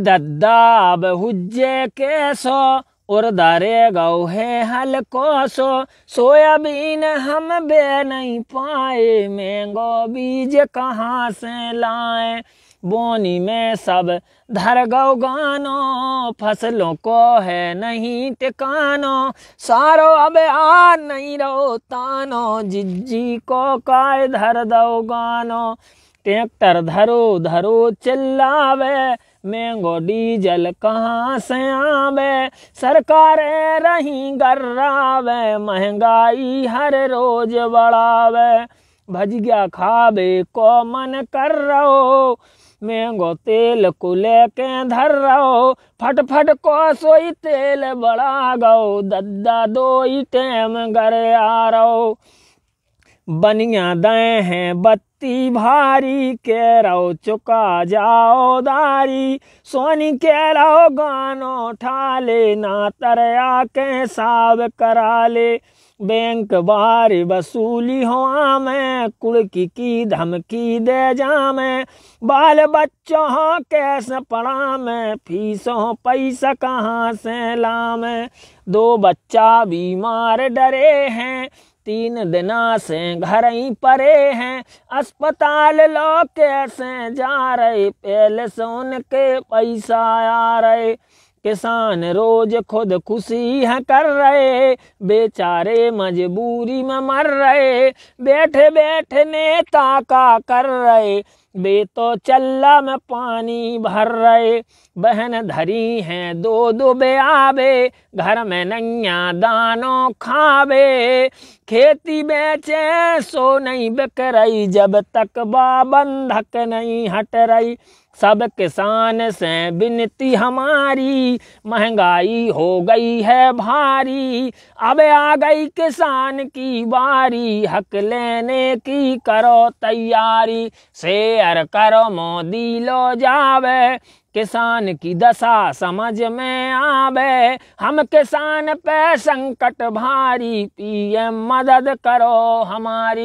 दद्दाब हुज्जे के सो और दारे गौ है हलको सो सोयाबीन हम बे नहीं पाए मैंगो बीज कहाँ से लाए बोनी में सब धर गौ गानो फसलों को है नहीं टिकानो सारो अब आ नहीं रो तानो जिज्जी को काय धर दौ गानो ट्रैक्टर धरो धरो चिल्लावे मैंगो डीजल कहाँ से आवे सरकार रही गर्रावे महंगाई हर रोज बढ़ावे भजिया खावे को मन कर रहो मैंगो तेल को लेके धर रहो फट को सोई तेल बढ़ा गो दद्दा दो ही टेम घर आ रहो बनिया दें हैं बत्ती भारी के रो चुका जाओ दारी सोनी के रो गानो ठा ले ना तरया के साब करा ले बैंक बार वसूली हुआ मैं कुड़की की धमकी दे जा मैं बाल बच्चों हो कैसे पढ़ा मैं फीसों पैसा कहाँ से ला मैं दो बच्चा बीमार डरे हैं तीन दिना से घर ही परे हैं अस्पताल लो कैसे जा रहे पहले सुन के पैसा आ रहे किसान रोज खुद खुशी है कर रहे बेचारे मजबूरी में मर रहे बैठे बैठे नेता का कर रहे बे तो चल्ला में पानी भर रहे बहन धरी हैं दो दो बे आबे घर में नैया दानों खावे खेती बेचे सो नहीं बिक रही जब तक बाबंधक नहीं हट रही सब किसान से बिनती हमारी महंगाई हो गई है भारी अब आ गई किसान की बारी हक लेने की करो तैयारी से यार मोदी लो जावे किसान की दशा समझ में आवे हम किसान पे संकट भारी पीएम मदद करो हमारी